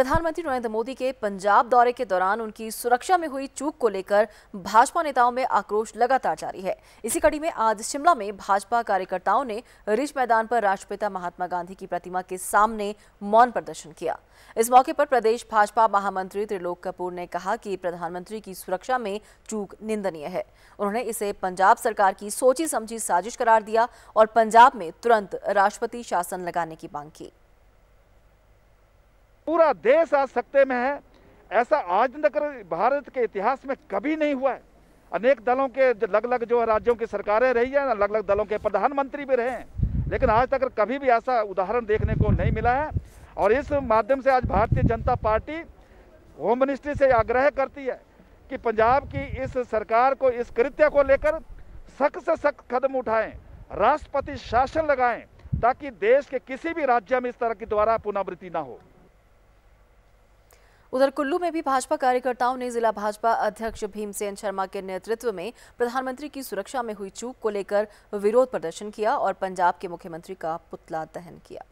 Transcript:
प्रधानमंत्री नरेंद्र मोदी के पंजाब दौरे के दौरान उनकी सुरक्षा में हुई चूक को लेकर भाजपा नेताओं में आक्रोश लगातार जारी है इसी कड़ी में आज शिमला में भाजपा कार्यकर्ताओं ने रिज मैदान पर राष्ट्रपिता महात्मा गांधी की प्रतिमा के सामने मौन प्रदर्शन किया इस मौके पर प्रदेश भाजपा महामंत्री त्रिलोक कपूर ने कहा कि प्रधानमंत्री की सुरक्षा में चूक निंदनीय है उन्होंने इसे पंजाब सरकार की सोची समझी साजिश करार दिया और पंजाब में तुरंत राष्ट्रपति शासन लगाने की मांग की पूरा देश आज सत्ते में है ऐसा आज तक भारत के इतिहास में कभी नहीं हुआ है अनेक दलों के अलग अलग जो राज्यों की सरकारें रही हैं अलग अलग दलों के प्रधानमंत्री भी रहे हैं लेकिन आज तक कभी भी ऐसा उदाहरण देखने को नहीं मिला है और इस माध्यम से आज भारतीय जनता पार्टी होम मिनिस्ट्री से आग्रह करती है कि पंजाब की इस सरकार को इस कृत्य को लेकर सख्त से सख्त कदम उठाएं राष्ट्रपति शासन लगाएं ताकि देश के किसी भी राज्य में इस तरह की द्वारा पुनरावृत्ति ना हो उधर कुल्लू में भी भाजपा कार्यकर्ताओं ने जिला भाजपा अध्यक्ष भीमसेन शर्मा के नेतृत्व में प्रधानमंत्री की सुरक्षा में हुई चूक को लेकर विरोध प्रदर्शन किया और पंजाब के मुख्यमंत्री का पुतला दहन किया